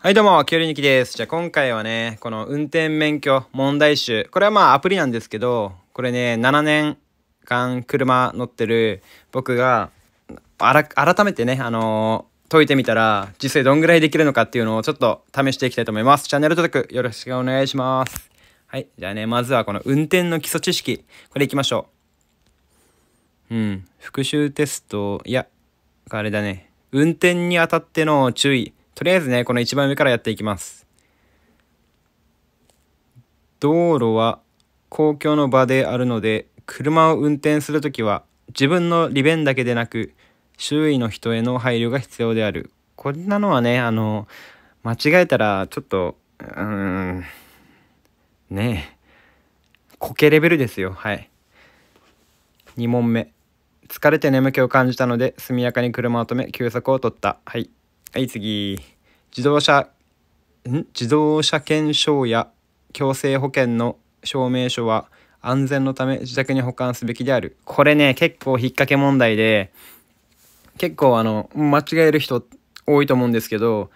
はいどうも、きゅうりにきです。じゃあ今回はね、この運転免許問題集。これはまあアプリなんですけど、これね、7年間車乗ってる僕が、あら、改めてね、あのー、解いてみたら、実際どんぐらいできるのかっていうのをちょっと試していきたいと思います。チャンネル登録よろしくお願いします。はい。じゃあね、まずはこの運転の基礎知識。これいきましょう。うん。復習テスト、いや、あれだね。運転にあたっての注意。とりあえずね、この一番上からやっていきます。道路は公共の場であるので、車を運転するときは自分の利便だけでなく、周囲の人への配慮が必要である。こんなのはね、あの、間違えたらちょっと、うーん、ねえ、苔レベルですよ。はい。2問目。疲れて眠気を感じたので速やかに車を止め休息を取った。はい。はい、次。自動車、ん自動車検証や強制保険の証明書は安全のため自宅に保管すべきである。これね、結構引っ掛け問題で、結構あの、間違える人多いと思うんですけど、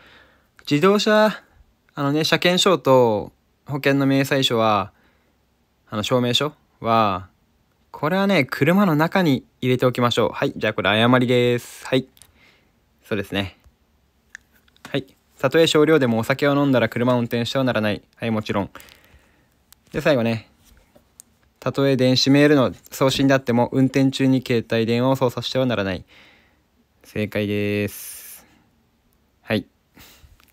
自動車、あのね、車検証と保険の明細書は、あの、証明書は、これはね、車の中に入れておきましょう。はい。じゃあこれ誤りです。はい。そうですね。はい。たとえ少量でもお酒を飲んだら車を運転してはならない。はい、もちろん。で、最後ね。たとえ電子メールの送信であっても、運転中に携帯電話を操作してはならない。正解です。はい。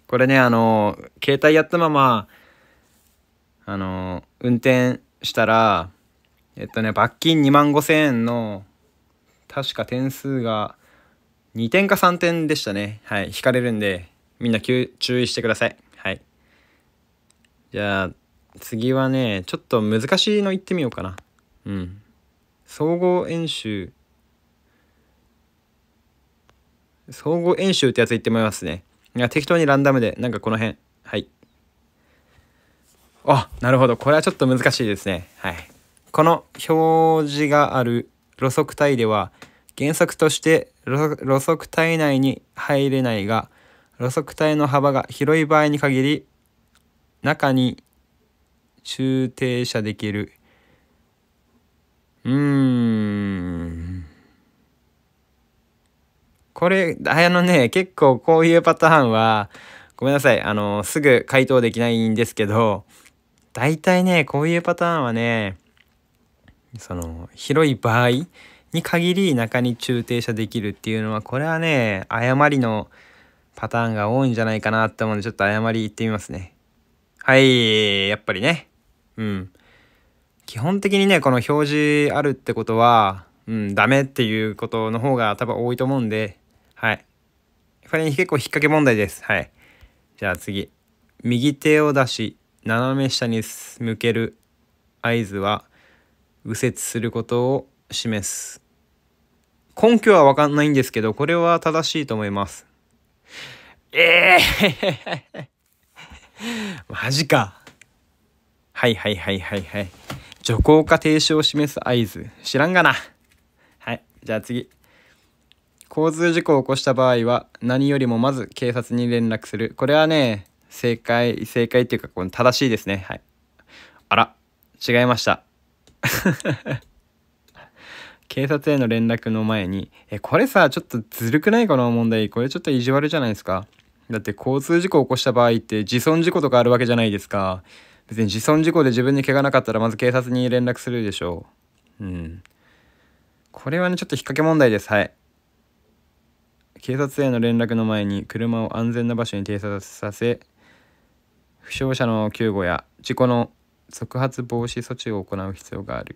これね、あの、携帯やったまま、あの、運転したら、えっとね、罰金2万5千円の、確か点数が2点か3点でしたね。はい、引かれるんで、みんな注意してください。はい。じゃあ、次はね、ちょっと難しいのいってみようかな。うん。総合演習。総合演習ってやついってもらいますね。いや、適当にランダムで、なんかこの辺。はい。あ、なるほど。これはちょっと難しいですね。はい。この表示がある路側帯では、原則として路側帯内に入れないが、路側帯の幅が広い場合に限り中に駐停車できるうーんこれあのね結構こういうパターンはごめんなさいあのすぐ回答できないんですけど大体ねこういうパターンはねその広い場合に限り中に駐停車できるっていうのはこれはね誤りのパターンが多いんじゃないかなって思うんで、ちょっと誤り言ってみますね。はい、やっぱりね。うん。基本的にね、この表示あるってことは、うん、ダメっていうことの方が多分多いと思うんで、はい。これに結構引っ掛け問題です。はい。じゃあ次。右手を出し、斜め下に向ける合図は、右折することを示す。根拠はわかんないんですけど、これは正しいと思います。ええー、マジか。はいはいはいはいはい。徐行か停止を示す合図。知らんがな。はい。じゃあ次。交通事故を起こした場合は何よりもまず警察に連絡する。これはね、正解、正解っていうかこの正しいですね。はい。あら、違いました。警察への連絡の前に、え、これさ、ちょっとずるくないこの問題。これちょっと意地悪じゃないですか。だって交通事故を起こした場合って自損事故とかあるわけじゃないですか。別に自損事故で自分に怪我なかったらまず警察に連絡するでしょう。うん。これはね、ちょっと引っ掛け問題です。はい。警察への連絡の前に車を安全な場所に停車させ、負傷者の救護や事故の即発防止措置を行う必要がある。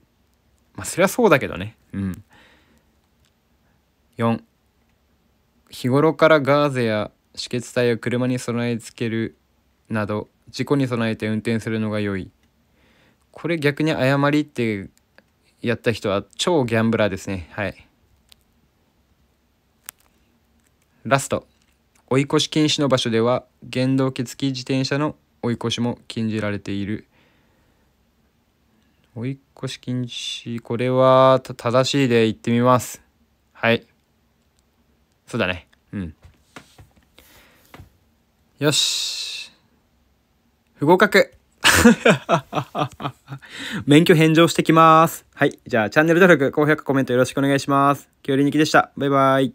まあそりゃそうだけどねうん4日頃からガーゼや止血帯を車に備え付けるなど事故に備えて運転するのが良いこれ逆に誤りってやった人は超ギャンブラーですねはいラスト追い越し禁止の場所では原動機付き自転車の追い越しも禁じられている追い越し禁止。これは正しいで行ってみます。はい。そうだね。うん。よし。不合格。免許返上してきます。はい。じゃあ、チャンネル登録、高評価、コメントよろしくお願いします。きゅうりにきでした。バイバイ。